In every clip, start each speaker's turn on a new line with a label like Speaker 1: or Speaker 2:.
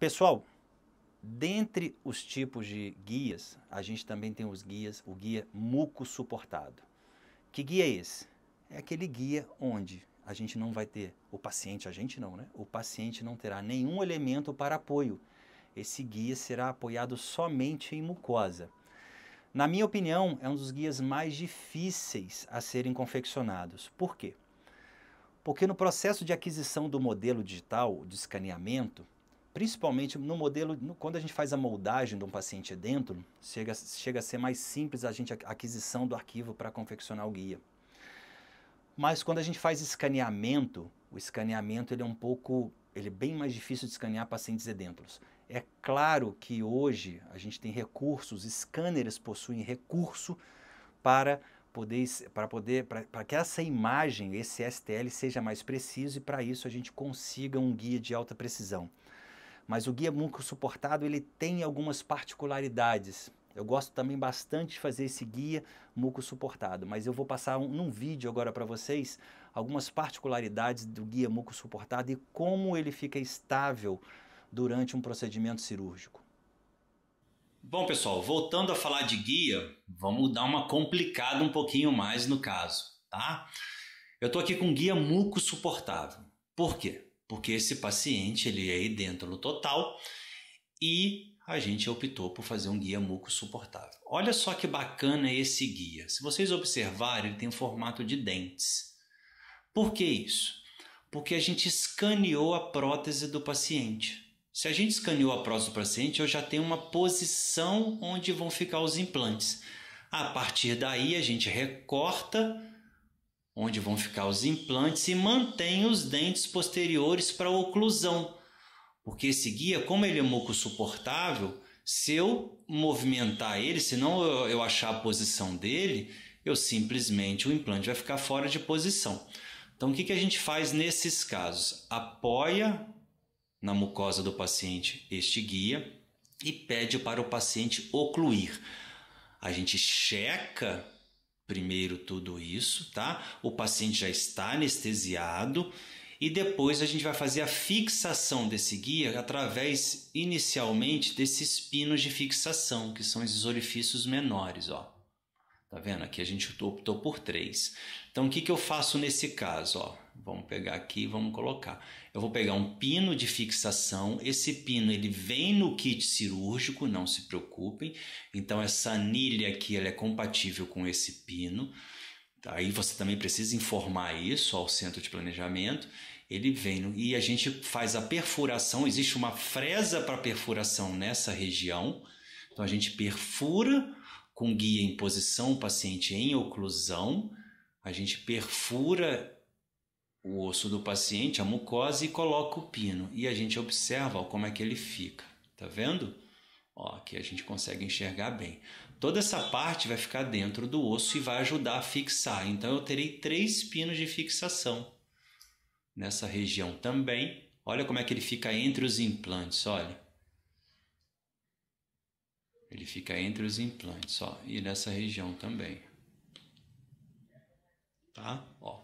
Speaker 1: Pessoal, dentre os tipos de guias, a gente também tem os guias, o guia muco suportado. Que guia é esse? É aquele guia onde a gente não vai ter, o paciente, a gente não, né? O paciente não terá nenhum elemento para apoio. Esse guia será apoiado somente em mucosa. Na minha opinião, é um dos guias mais difíceis a serem confeccionados. Por quê? Porque no processo de aquisição do modelo digital, de escaneamento, principalmente no modelo, no, quando a gente faz a moldagem de um paciente dentro, chega, chega a ser mais simples a gente a aquisição do arquivo para confeccionar o guia. Mas quando a gente faz escaneamento, o escaneamento ele é um pouco, ele é bem mais difícil de escanear pacientes edêntulos. É claro que hoje a gente tem recursos, scanners possuem recurso para poder para poder para que essa imagem, esse STL seja mais preciso e para isso a gente consiga um guia de alta precisão. Mas o guia Munco suportado ele tem algumas particularidades. Eu gosto também bastante de fazer esse guia muco suportado, mas eu vou passar um, num vídeo agora para vocês algumas particularidades do guia muco suportado e como ele fica estável durante um procedimento cirúrgico. Bom, pessoal, voltando a falar de guia, vamos dar uma complicada um pouquinho mais no caso, tá? Eu estou aqui com guia muco suportável. Por quê? porque esse paciente ele é idêntalo total e a gente optou por fazer um guia muco suportável. Olha só que bacana esse guia. Se vocês observarem, ele tem um formato de dentes. Por que isso? Porque a gente escaneou a prótese do paciente. Se a gente escaneou a prótese do paciente, eu já tenho uma posição onde vão ficar os implantes. A partir daí, a gente recorta onde vão ficar os implantes e mantém os dentes posteriores para a oclusão, porque esse guia, como ele é muco suportável, se eu movimentar ele, se não eu, eu achar a posição dele, eu simplesmente o implante vai ficar fora de posição. Então o que, que a gente faz nesses casos? Apoia na mucosa do paciente este guia e pede para o paciente ocluir. A gente checa primeiro tudo isso, tá? O paciente já está anestesiado e depois a gente vai fazer a fixação desse guia através inicialmente desses pinos de fixação, que são esses orifícios menores, ó. Tá vendo? Aqui a gente optou por 3. Então, o que, que eu faço nesse caso? Ó, vamos pegar aqui e vamos colocar. Eu vou pegar um pino de fixação. Esse pino ele vem no kit cirúrgico, não se preocupem. Então, essa anilha aqui ela é compatível com esse pino. Tá? Aí você também precisa informar isso ao centro de planejamento. Ele vem no, e a gente faz a perfuração. Existe uma fresa para perfuração nessa região. Então a gente perfura com guia em posição, o paciente em oclusão, a gente perfura o osso do paciente, a mucosa, e coloca o pino. E a gente observa ó, como é que ele fica. Tá vendo? Ó, aqui a gente consegue enxergar bem. Toda essa parte vai ficar dentro do osso e vai ajudar a fixar. Então eu terei três pinos de fixação nessa região também. Olha como é que ele fica entre os implantes, olha. Ele fica entre os implantes, ó, e nessa região também. Tá? Ó.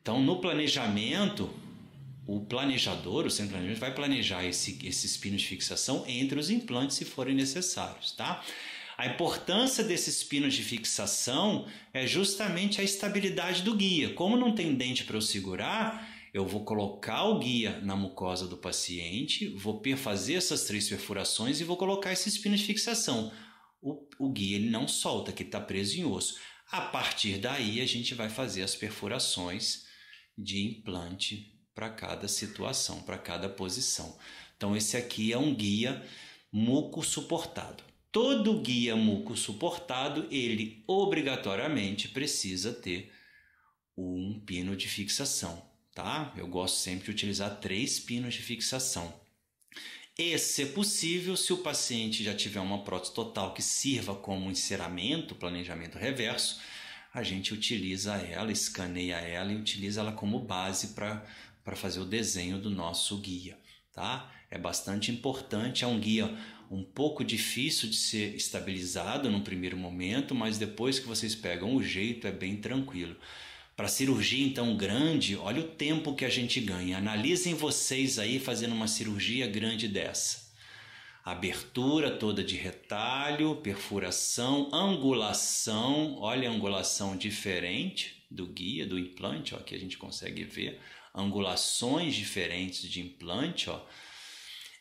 Speaker 1: Então, no planejamento, o planejador, o centro de planejamento, vai planejar esse, esses pinos de fixação entre os implantes, se forem necessários, tá? A importância desses pinos de fixação é justamente a estabilidade do guia. Como não tem dente para eu segurar, eu vou colocar o guia na mucosa do paciente, vou fazer essas três perfurações e vou colocar esses pinos de fixação. O, o guia ele não solta, que está preso em osso. A partir daí, a gente vai fazer as perfurações de implante para cada situação, para cada posição. Então, esse aqui é um guia muco suportado. Todo guia muco suportado, ele obrigatoriamente precisa ter um pino de fixação tá? Eu gosto sempre de utilizar três pinos de fixação. E, se possível, se o paciente já tiver uma prótese total que sirva como enceramento, planejamento reverso, a gente utiliza ela, escaneia ela e utiliza ela como base para fazer o desenho do nosso guia. Tá? É bastante importante, é um guia um pouco difícil de ser estabilizado no primeiro momento, mas depois que vocês pegam o jeito é bem tranquilo para cirurgia então grande, olha o tempo que a gente ganha. Analisem vocês aí fazendo uma cirurgia grande dessa. Abertura toda de retalho, perfuração, angulação. Olha a angulação diferente do guia, do implante, ó, que a gente consegue ver. Angulações diferentes de implante, ó.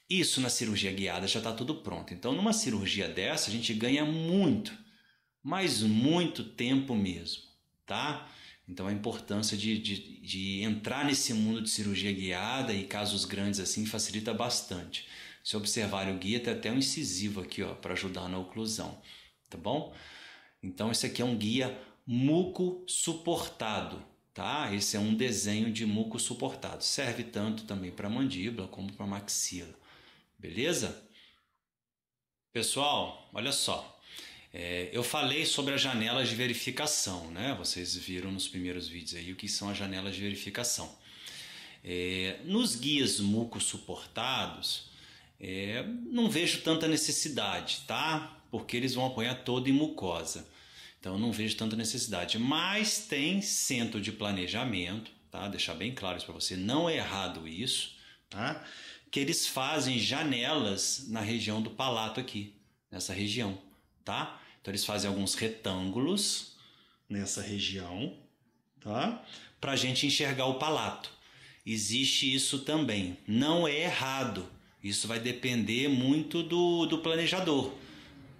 Speaker 1: Isso na cirurgia guiada já está tudo pronto. Então, numa cirurgia dessa, a gente ganha muito, mas muito tempo mesmo, tá? Então a importância de, de, de, entrar nesse mundo de cirurgia guiada e casos grandes assim facilita bastante. Se observar o guia, tem até um incisivo aqui ó para ajudar na oclusão, tá bom? Então esse aqui é um guia muco suportado, tá? Esse é um desenho de muco suportado. Serve tanto também para mandíbula como para maxila, beleza? Pessoal, olha só. É, eu falei sobre as janelas de verificação, né? Vocês viram nos primeiros vídeos aí o que são as janelas de verificação. É, nos guias muco suportados, é, não vejo tanta necessidade, tá? Porque eles vão apanhar todo em mucosa. Então não vejo tanta necessidade. Mas tem centro de planejamento, tá? Deixar bem claro isso para você. Não é errado isso, tá? Que eles fazem janelas na região do palato aqui, nessa região tá? Então eles fazem alguns retângulos nessa região, tá? Para a gente enxergar o palato. Existe isso também. Não é errado. Isso vai depender muito do, do planejador,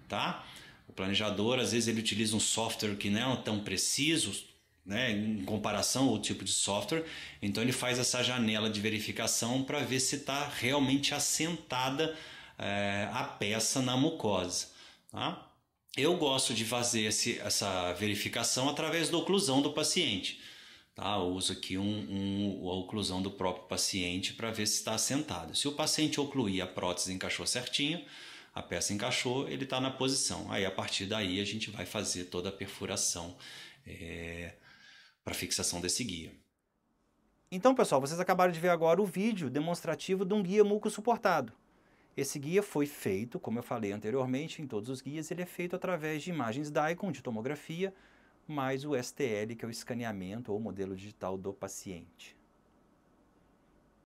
Speaker 1: tá? O planejador, às vezes, ele utiliza um software que não é tão preciso, né, em comparação ao tipo de software. Então, ele faz essa janela de verificação para ver se está realmente assentada é, a peça na mucosa. Tá? Eu gosto de fazer esse, essa verificação através da oclusão do paciente. Tá? Eu uso aqui um, um, a oclusão do próprio paciente para ver se está sentado. Se o paciente ocluir, a prótese encaixou certinho, a peça encaixou, ele está na posição. Aí, a partir daí, a gente vai fazer toda a perfuração é, para fixação desse guia. Então, pessoal, vocês acabaram de ver agora o vídeo demonstrativo de um guia muco suportado. Esse guia foi feito, como eu falei anteriormente, em todos os guias, ele é feito através de imagens DICOM, de tomografia, mais o STL, que é o escaneamento ou modelo digital do paciente.